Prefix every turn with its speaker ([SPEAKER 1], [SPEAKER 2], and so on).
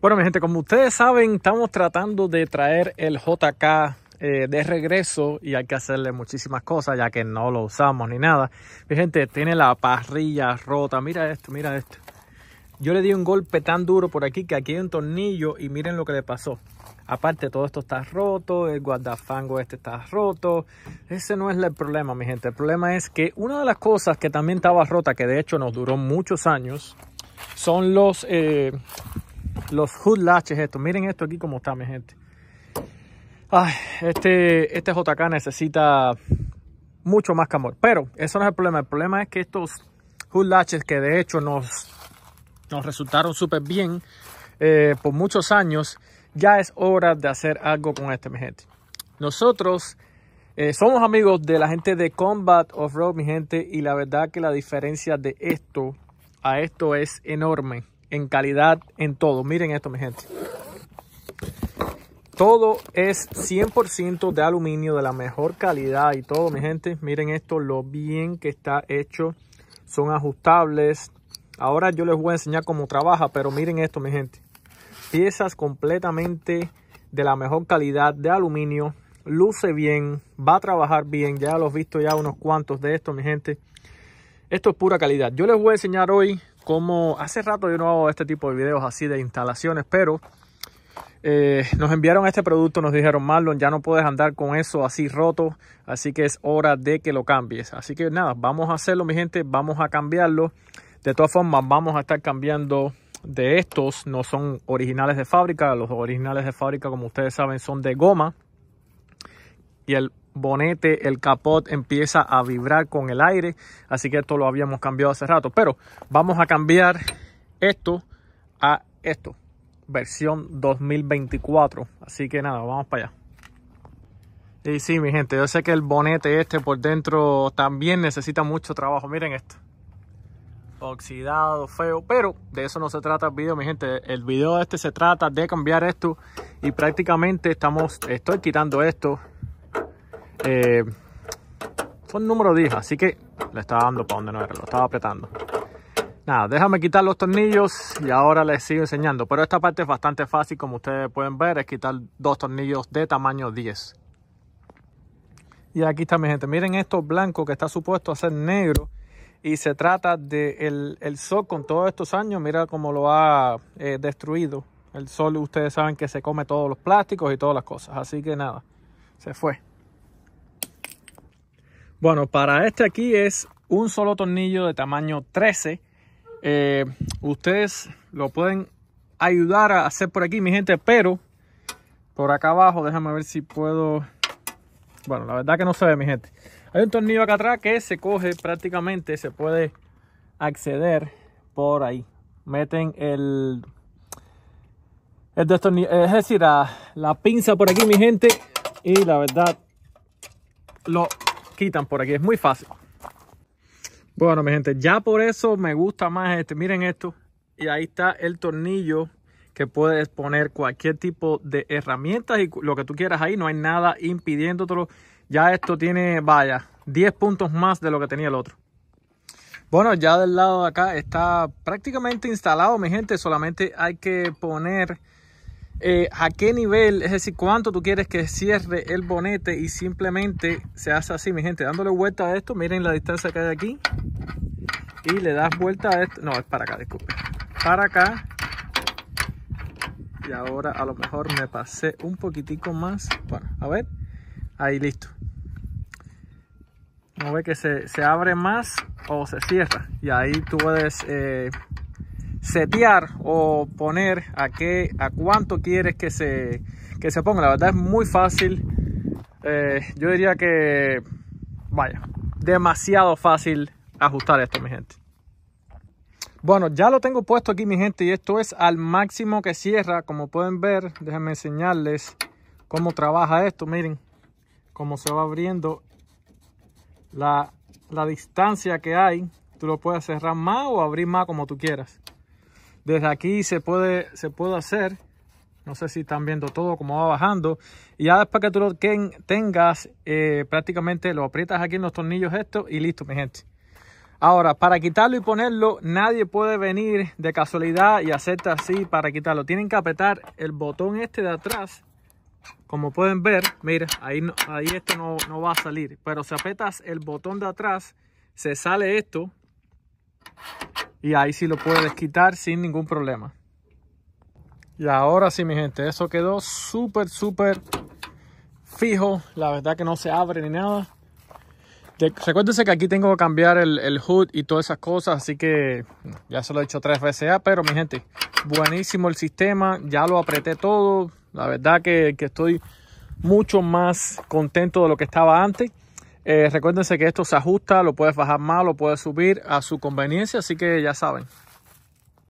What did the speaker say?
[SPEAKER 1] Bueno, mi gente, como ustedes saben, estamos tratando de traer el JK eh, de regreso y hay que hacerle muchísimas cosas ya que no lo usamos ni nada. Mi gente, tiene la parrilla rota. Mira esto, mira esto. Yo le di un golpe tan duro por aquí que aquí hay un tornillo y miren lo que le pasó. Aparte, todo esto está roto, el guardafango este está roto. Ese no es el problema, mi gente. El problema es que una de las cosas que también estaba rota, que de hecho nos duró muchos años, son los, eh, los hood latches estos. Miren esto aquí como está, mi gente. este, este JK necesita mucho más camor. Pero eso no es el problema. El problema es que estos hood latches que de hecho nos, nos resultaron súper bien eh, por muchos años, ya es hora de hacer algo con este, mi gente. Nosotros eh, somos amigos de la gente de Combat Off-Road, mi gente, y la verdad que la diferencia de esto a esto es enorme en calidad, en todo. Miren esto, mi gente. Todo es 100% de aluminio de la mejor calidad y todo, mi gente. Miren esto, lo bien que está hecho. Son ajustables. Ahora yo les voy a enseñar cómo trabaja, pero miren esto, mi gente. Piezas completamente de la mejor calidad de aluminio. Luce bien, va a trabajar bien. Ya los he visto ya unos cuantos de esto mi gente. Esto es pura calidad. Yo les voy a enseñar hoy como Hace rato yo no hago este tipo de videos así de instalaciones, pero eh, nos enviaron este producto, nos dijeron, Marlon, ya no puedes andar con eso así roto, así que es hora de que lo cambies. Así que nada, vamos a hacerlo, mi gente, vamos a cambiarlo. De todas formas, vamos a estar cambiando de estos, no son originales de fábrica, los originales de fábrica, como ustedes saben, son de goma. Y el bonete, el capot empieza a vibrar con el aire. Así que esto lo habíamos cambiado hace rato. Pero vamos a cambiar esto a esto. Versión 2024. Así que nada, vamos para allá. Y sí, mi gente, yo sé que el bonete este por dentro también necesita mucho trabajo. Miren esto. Oxidado, feo, pero de eso no se trata el video, mi gente. El video este se trata de cambiar esto y prácticamente estamos, estoy quitando esto, eh, fue son número 10, así que le estaba dando para donde no era, lo estaba apretando. Nada, déjame quitar los tornillos y ahora les sigo enseñando. Pero esta parte es bastante fácil, como ustedes pueden ver, es quitar dos tornillos de tamaño 10. Y aquí está mi gente, miren esto blanco que está supuesto a ser negro. Y se trata del de el, sol con todos estos años, mira cómo lo ha eh, destruido. El sol ustedes saben que se come todos los plásticos y todas las cosas, así que nada, se fue. Bueno, para este aquí es un solo tornillo de tamaño 13. Eh, ustedes lo pueden ayudar a hacer por aquí, mi gente, pero por acá abajo, déjame ver si puedo... Bueno, la verdad que no se ve, mi gente. Hay un tornillo acá atrás que se coge prácticamente, se puede acceder por ahí. Meten el... el es decir, la, la pinza por aquí, mi gente. Y la verdad, lo quitan por aquí. Es muy fácil. Bueno, mi gente, ya por eso me gusta más este. Miren esto. Y ahí está el tornillo que puedes poner cualquier tipo de herramientas y lo que tú quieras ahí. No hay nada impidiéndotelo. Ya esto tiene, vaya, 10 puntos más de lo que tenía el otro. Bueno, ya del lado de acá está prácticamente instalado, mi gente. Solamente hay que poner eh, a qué nivel, es decir, cuánto tú quieres que cierre el bonete y simplemente se hace así, mi gente, dándole vuelta a esto, miren la distancia que hay aquí y le das vuelta a esto, no, es para acá, disculpe, para acá y ahora a lo mejor me pasé un poquitico más, bueno, a ver, ahí listo. no ve que se, se abre más o se cierra y ahí tú puedes... Eh, setear o poner a qué a cuánto quieres que se, se ponga la verdad es muy fácil eh, yo diría que vaya demasiado fácil ajustar esto mi gente bueno ya lo tengo puesto aquí mi gente y esto es al máximo que cierra como pueden ver déjenme enseñarles cómo trabaja esto miren cómo se va abriendo la, la distancia que hay tú lo puedes cerrar más o abrir más como tú quieras desde aquí se puede, se puede hacer. No sé si están viendo todo como va bajando. Y ya después que tú lo tengas, eh, prácticamente lo aprietas aquí en los tornillos esto y listo, mi gente. Ahora, para quitarlo y ponerlo, nadie puede venir de casualidad y hacerte así para quitarlo. Tienen que apretar el botón este de atrás. Como pueden ver, mira, ahí, ahí esto no, no va a salir. Pero si apretas el botón de atrás, se sale esto y ahí sí lo puedes quitar sin ningún problema. Y ahora sí, mi gente, eso quedó súper, súper fijo. La verdad que no se abre ni nada. Recuérdense que aquí tengo que cambiar el, hood y todas esas cosas, así que ya se lo he hecho tres veces ya, pero mi gente, buenísimo el sistema, ya lo apreté todo, la verdad que estoy mucho más contento de lo que estaba antes. Eh, recuérdense que esto se ajusta, lo puedes bajar más, lo puedes subir a su conveniencia, así que ya saben.